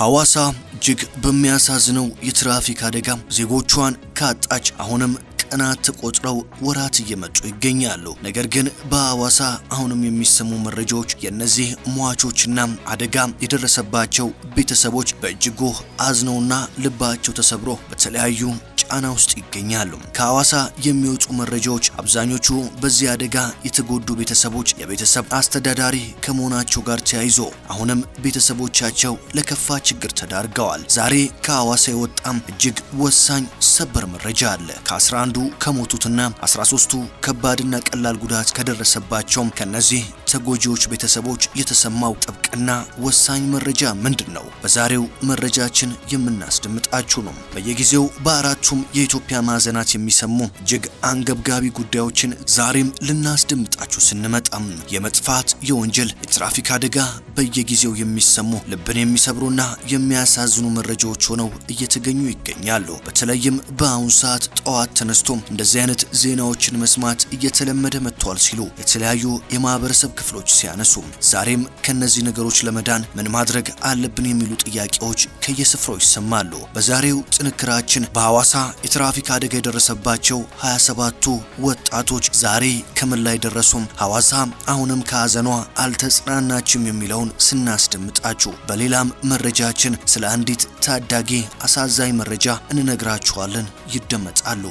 ሐዋሳ እጅግ በሚያሳዝነው የትራፊክ አደጋ ዜጎቿን ካጣች አሁንም ቀናት ተቆጥረው ወራት እየመጡ ይገኛሉ። ነገር ግን በሐዋሳ አሁንም የሚሰሙ መረጃዎች የእነዚህ ሟቾችና አደጋ የደረሰባቸው ቤተሰቦች በእጅጉ አዝነውና ልባቸው ተሰብሮ በተለያዩ ጫና ውስጥ ይገኛሉ። ከሐዋሳ የሚወጡ መረጃዎች አብዛኞቹ በዚህ አደጋ የተጎዱ ቤተሰቦች የቤተሰብ አስተዳዳሪ ከመሆናቸው ጋር ተያይዞ አሁንም ቤተሰቦቻቸው ለከፋ ችግር ተዳርገዋል። ዛሬ ከሐዋሳ የወጣም እጅግ ወሳኝ ሰበር መረጃ አለ። ከ11ዱ ከሞቱትና 13ቱ ከባድና ቀላል ጉዳት ከደረሰባቸው ከነዚህ ተጎጂዎች ቤተሰቦች የተሰማው ጥብቅና ወሳኝ መረጃ ምንድን ነው? በዛሬው መረጃችን የምናስደምጣችሁ ነው። በየጊዜው በአራቱም የኢትዮጵያ ማዕዘናት የሚሰሙ እጅግ አንገብጋቢ ጉዳዮችን ዛሬም ልናስደምጣችሁ ስንመጣም የመጥፋት፣ የወንጀል፣ የትራፊክ አደጋ በየጊዜው የሚሰሙ ልብን የሚሰብሩና የሚያሳዝኑ መረጃዎች ሆነው እየተገኙ ይገኛሉ። በተለይም በአሁኑ ሰዓት ጠዋት ተነስቶ እንደዚህ አይነት ዜናዎችን መስማት እየተለመደ መጥቷል ሲሉ የተለያዩ የማህበረሰብ ክፍሎች ሲያነሱ ዛሬም ከነዚህ ነገሮች ለመዳን ምን ማድረግ አለብን የሚሉ ጥያቄዎች ከየስፍራው ይሰማሉ። በዛሬው ጥንክራችን በሐዋሳ የትራፊክ አደጋ የደረሰባቸው 27ቱ ወጣቶች ዛሬ ከምን ላይ ደረሱም፣ ሐዋሳ አሁንም ከሀዘኗ አልተጽናናችም የሚለውን ስናስደምጣችሁ፣ በሌላም መረጃችን ስለ አንዲት ታዳጊ አሳዛኝ መረጃ እንነግራችኋለን። ይደመጣሉ።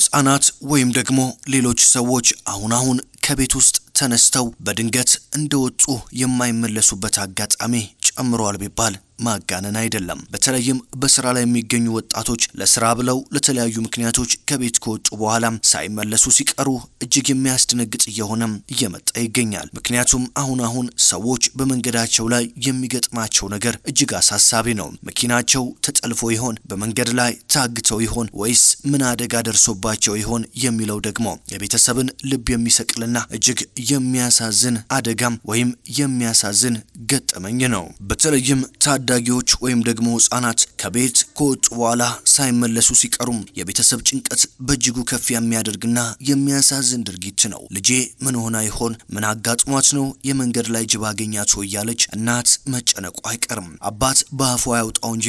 ሕፃናት ወይም ደግሞ ሌሎች ሰዎች አሁን አሁን ከቤት ውስጥ ተነስተው በድንገት እንደወጡ የማይመለሱበት አጋጣሚ ጨምሯል ቢባል ማጋነን አይደለም። በተለይም በስራ ላይ የሚገኙ ወጣቶች ለስራ ብለው ለተለያዩ ምክንያቶች ከቤት ከወጡ በኋላ ሳይመለሱ ሲቀሩ እጅግ የሚያስደነግጥ እየሆነም እየመጣ ይገኛል። ምክንያቱም አሁን አሁን ሰዎች በመንገዳቸው ላይ የሚገጥማቸው ነገር እጅግ አሳሳቢ ነው። መኪናቸው ተጠልፎ ይሆን? በመንገድ ላይ ታግተው ይሆን? ወይስ ምን አደጋ ደርሶባቸው ይሆን የሚለው ደግሞ የቤተሰብን ልብ የሚሰቅልና እጅግ የሚያሳዝን አደጋም ወይም የሚያሳዝን ገጠመኝ ነው። በተለይም ታ ታዳጊዎች ወይም ደግሞ ህጻናት ከቤት ከወጡ በኋላ ሳይመለሱ ሲቀሩም የቤተሰብ ጭንቀት በእጅጉ ከፍ የሚያደርግና የሚያሳዝን ድርጊት ነው። ልጄ ምን ሆና ይሆን? ምን አጋጥሟት ነው? የመንገድ ላይ ጅብ አገኛት እያለች እናት መጨነቁ አይቀርም። አባት በአፉ ያውጣው እንጂ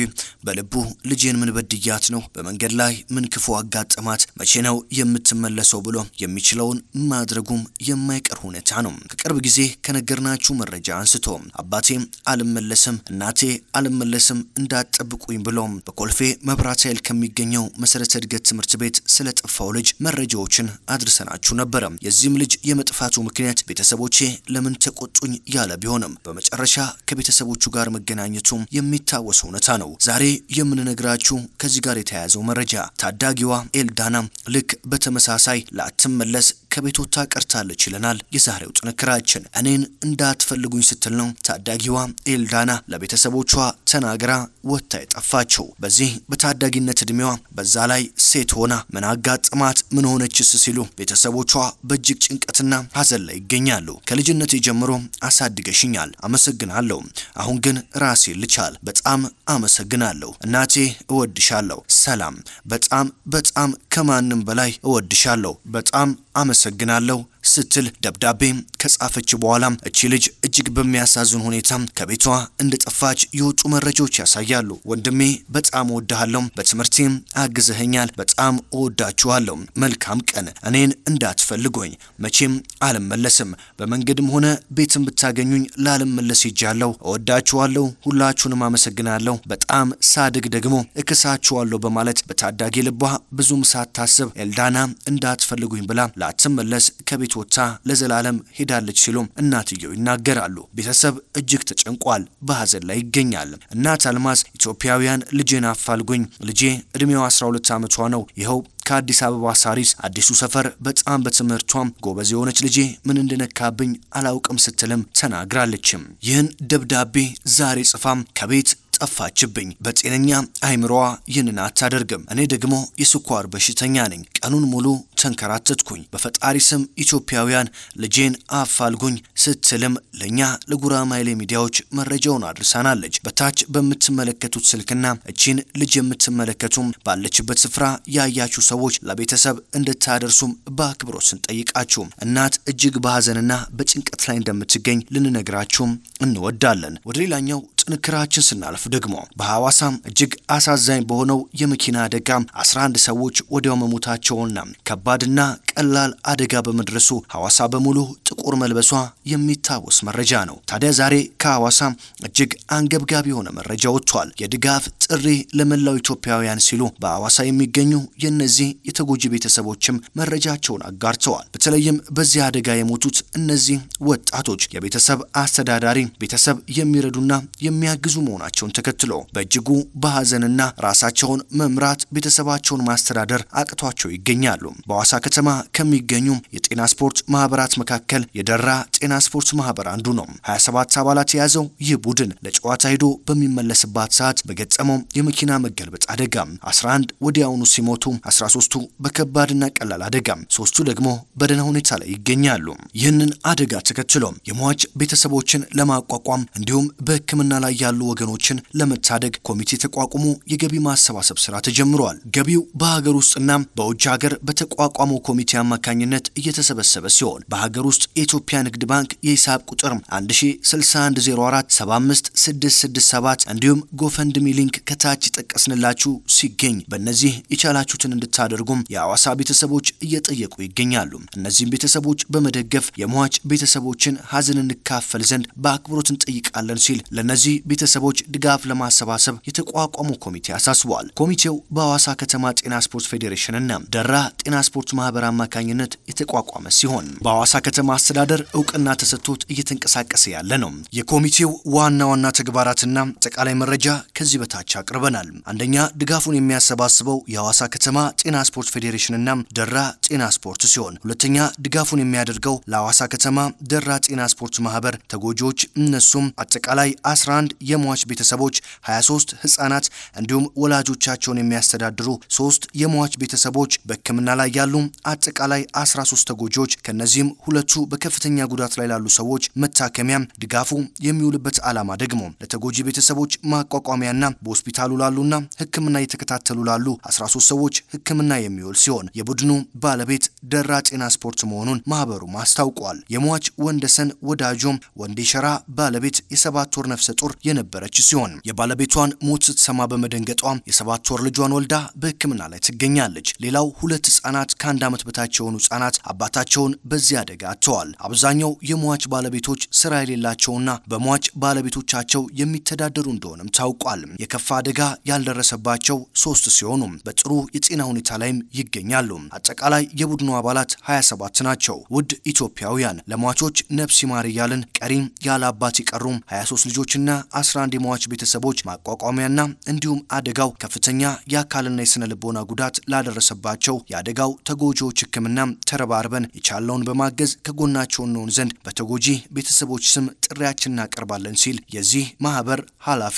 በልቡ ልጄን ምን በድያት ነው? በመንገድ ላይ ምን ክፉ አጋጠማት? መቼ ነው የምትመለሰው? ብሎ የሚችለውን ማድረጉም የማይቀር ሁኔታ ነው። ከቅርብ ጊዜ ከነገርናችሁ መረጃ አንስቶ አባቴ አልመለስም፣ እናቴ አልመለስም እንዳትጠብቁኝ ብሎ በኮልፌ መብራት ኃይል ከሚገኘው መሰረተ እድገት ትምህርት ቤት ስለ ጠፋው ልጅ መረጃዎችን አድርሰናችሁ ነበረ። የዚህም ልጅ የመጥፋቱ ምክንያት ቤተሰቦቼ ለምን ተቆጡኝ ያለ ቢሆንም በመጨረሻ ከቤተሰቦቹ ጋር መገናኘቱ የሚታወስ እውነታ ነው። ዛሬ የምንነግራችሁ ከዚህ ጋር የተያያዘው መረጃ ታዳጊዋ ኤልዳና ልክ በተመሳሳይ ላትመለስ ከቤቶታ ቀርታለች ይለናል የዛሬው ጥንክራችን። እኔን እንዳትፈልጉኝ ስትል ነው ታዳጊዋ ኤልዳና ለቤተሰቦቿ ተናግራ ወጥታ የጠፋችው። በዚህ በታዳጊነት እድሜዋ በዛ ላይ ሴት ሆና ምን አጋጥማት ምን ሆነችስ ሲሉ ቤተሰቦቿ በእጅግ ጭንቀትና ሀዘን ላይ ይገኛሉ። ከልጅነቴ ጀምሮ አሳድገሽኛል፣ አመሰግናለሁ። አሁን ግን ራሴ ልቻል፣ በጣም አመሰግናለሁ። እናቴ እወድሻለሁ። ሰላም፣ በጣም በጣም ከማንም በላይ እወድሻለሁ። በጣም አመሰግናለሁ። ስትል ደብዳቤ ከጻፈች በኋላ እቺ ልጅ እጅግ በሚያሳዝን ሁኔታ ከቤቷ እንደጠፋች የወጡ መረጃዎች ያሳያሉ። ወንድሜ በጣም እወድሃለሁ፣ በትምህርቴም አግዘህኛል በጣም እወዳችኋለሁ። መልካም ቀን። እኔን እንዳትፈልጉኝ፣ መቼም አልመለስም። በመንገድም ሆነ ቤትም ብታገኙኝ ላልመለስ ይጃለሁ። እወዳችኋለሁ፣ ሁላችሁንም አመሰግናለሁ። በጣም ሳድግ ደግሞ እክሳችኋለሁ በማለት በታዳጊ ልቧ ብዙም ሳታስብ ኤልዳና እንዳትፈልጉኝ ብላ ላትመለስ ከቤ ቤት ወጥታ ለዘላለም ሄዳለች ሲሉም እናትየው ይናገራሉ። ቤተሰብ እጅግ ተጨንቋል፣ በሀዘን ላይ ይገኛል። እናት አልማዝ ኢትዮጵያውያን ልጄን አፋልጉኝ፣ ልጄ እድሜው 12 ዓመቷ ነው፣ ይኸው ከአዲስ አበባ ሳሪስ አዲሱ ሰፈር በጣም በትምህርቷም ጎበዝ የሆነች ልጄ ምን እንደነካብኝ አላውቅም ስትልም ተናግራለችም። ይህን ደብዳቤ ዛሬ ጽፋም ከቤት ጠፋችብኝ። በጤነኛ አይምሮዋ ይህንን አታደርግም። እኔ ደግሞ የስኳር በሽተኛ ነኝ። ቀኑን ሙሉ ተንከራተትኩኝ። በፈጣሪ ስም ኢትዮጵያውያን ልጄን አፋልጉኝ ስትልም ለእኛ ለጉራማይሌ ሚዲያዎች መረጃውን አድርሳናለች። በታች በምትመለከቱት ስልክና እቺን ልጅ የምትመለከቱም ባለችበት ስፍራ ያያችሁ ሰዎች ለቤተሰብ እንድታደርሱም በአክብሮት ስንጠይቃችሁ እናት እጅግ በሀዘንና በጭንቀት ላይ እንደምትገኝ ልንነግራችሁም እንወዳለን። ወደ ሌላኛው ጥንክራችን ስናልፍ ደግሞ በሐዋሳም እጅግ አሳዛኝ በሆነው የመኪና አደጋ 11 ሰዎች ወዲያው መሞታቸውና ከባድ ከባድና ቀላል አደጋ በመድረሱ ሐዋሳ በሙሉ ጥቁር መልበሷ የሚታወስ መረጃ ነው። ታዲያ ዛሬ ከሐዋሳ እጅግ አንገብጋቢ የሆነ መረጃ ወጥቷል። የድጋፍ ጥሪ ለመላው ኢትዮጵያውያን ሲሉ በሐዋሳ የሚገኙ የእነዚህ የተጎጂ ቤተሰቦችም መረጃቸውን አጋርተዋል። በተለይም በዚህ አደጋ የሞቱት እነዚህ ወጣቶች የቤተሰብ አስተዳዳሪ ቤተሰብ የሚረዱና የሚያግዙ መሆናቸውን ተከትሎ በእጅጉ በሐዘንና ራሳቸውን መምራት ቤተሰባቸውን ማስተዳደር አቅቷቸው ይገኛሉ። በሐዋሳ ከተማ ከሚገኙ የጤና ስፖርት ማህበራት መካከል የደራ ጤና ስፖርት ማህበር አንዱ ነው። 27 አባላት የያዘው ይህ ቡድን ለጨዋታ ሄዶ በሚመለስባት ሰዓት በገጠመው የመኪና መገልበጥ አደጋ 11 ወዲያውኑ ሲሞቱ 13ቱ በከባድና ቀላል አደጋ፣ ሶስቱ ደግሞ በደህና ሁኔታ ላይ ይገኛሉ። ይህንን አደጋ ተከትሎ የሟች ቤተሰቦችን ለማቋቋም እንዲሁም በሕክምና ላይ ያሉ ወገኖችን ለመታደግ ኮሚቴ ተቋቁሞ የገቢ ማሰባሰብ ስራ ተጀምሯል። ገቢው በሀገር ውስጥና በውጭ ሀገር በተቋ በተቋቋመው ኮሚቴ አማካኝነት እየተሰበሰበ ሲሆን በሀገር ውስጥ የኢትዮጵያ ንግድ ባንክ የሂሳብ ቁጥር 1610475667 እንዲሁም ጎፈንድሚ ሊንክ ከታች ጠቀስንላችሁ ሲገኝ በእነዚህ የቻላችሁትን እንድታደርጉም የአዋሳ ቤተሰቦች እየጠየቁ ይገኛሉ። እነዚህም ቤተሰቦች በመደገፍ የሟች ቤተሰቦችን ሀዘን እንካፈል ዘንድ በአክብሮት እንጠይቃለን ሲል ለእነዚህ ቤተሰቦች ድጋፍ ለማሰባሰብ የተቋቋመው ኮሚቴ አሳስቧል። ኮሚቴው በአዋሳ ከተማ ጤና ስፖርት ፌዴሬሽንና ደራ ጤና ስፖርት የስፖርት ማህበር አማካኝነት የተቋቋመ ሲሆን በሐዋሳ ከተማ አስተዳደር እውቅና ተሰጥቶት እየተንቀሳቀሰ ያለ ነው። የኮሚቴው ዋና ዋና ተግባራትና አጠቃላይ መረጃ ከዚህ በታች አቅርበናል። አንደኛ ድጋፉን የሚያሰባስበው የሐዋሳ ከተማ ጤና ስፖርት ፌዴሬሽንና ደራ ጤና ስፖርት ሲሆን፣ ሁለተኛ ድጋፉን የሚያደርገው ለሐዋሳ ከተማ ደራ ጤና ስፖርት ማህበር ተጎጂዎች እነሱም አጠቃላይ 11 የሟች ቤተሰቦች፣ 23 ህጻናት እንዲሁም ወላጆቻቸውን የሚያስተዳድሩ ሶስት የሟች ቤተሰቦች በህክምና ላይ ያሉ አጠቃላይ 13 ተጎጂዎች ከነዚህም ሁለቱ በከፍተኛ ጉዳት ላይ ላሉ ሰዎች መታከሚያ ድጋፉ የሚውልበት ዓላማ ደግሞ ለተጎጂ ቤተሰቦች ማቋቋሚያና በሆስፒታሉ ላሉና ሕክምና እየተከታተሉ ላሉ 13 ሰዎች ሕክምና የሚውል ሲሆን የቡድኑ ባለቤት ደራ ጤና ስፖርት መሆኑን ማህበሩ አስታውቋል። የሟች ወንደሰን ወዳጆም ወንዴ ሸራ ባለቤት የሰባት ወር ነፍሰ ጡር የነበረች ሲሆን የባለቤቷን ሞት ስትሰማ በመደንገጧ የሰባት ወር ልጇን ወልዳ በሕክምና ላይ ትገኛለች። ሌላው ሁለት ህጻናት ህጻናት፣ ከአንድ ዓመት በታች የሆኑ ህጻናት አባታቸውን በዚህ አደጋ አጥተዋል። አብዛኛው የሟች ባለቤቶች ስራ የሌላቸውና በሟች ባለቤቶቻቸው የሚተዳደሩ እንደሆነም ታውቋል። የከፋ አደጋ ያልደረሰባቸው ሶስት ሲሆኑ በጥሩ የጤና ሁኔታ ላይም ይገኛሉ። አጠቃላይ የቡድኑ አባላት 27 ናቸው። ውድ ኢትዮጵያውያን ለሟቾች ነፍስ ይማር እያልን ቀሪም ያለ አባት የቀሩም 23 ልጆችና 11 የሟች ቤተሰቦች ማቋቋሚያና እንዲሁም አደጋው ከፍተኛ የአካልና የስነ ልቦና ጉዳት ላደረሰባቸው የአደጋው ተጎጂዎች ሕክምና ተረባርበን የቻለውን በማገዝ ከጎናቸው እንሆን ዘንድ በተጎጂ ቤተሰቦች ስም ጥሪያችን እናቀርባለን ሲል የዚህ ማህበር ኃላፊ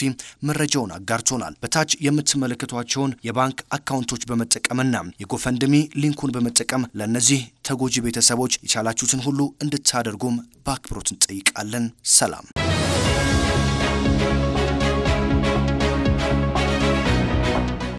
መረጃውን አጋርቶናል። በታች የምትመለከቷቸውን የባንክ አካውንቶች በመጠቀምና የጎፈንድሚ ሊንኩን በመጠቀም ለእነዚህ ተጎጂ ቤተሰቦች የቻላችሁትን ሁሉ እንድታደርጉም በአክብሮት እንጠይቃለን። ሰላም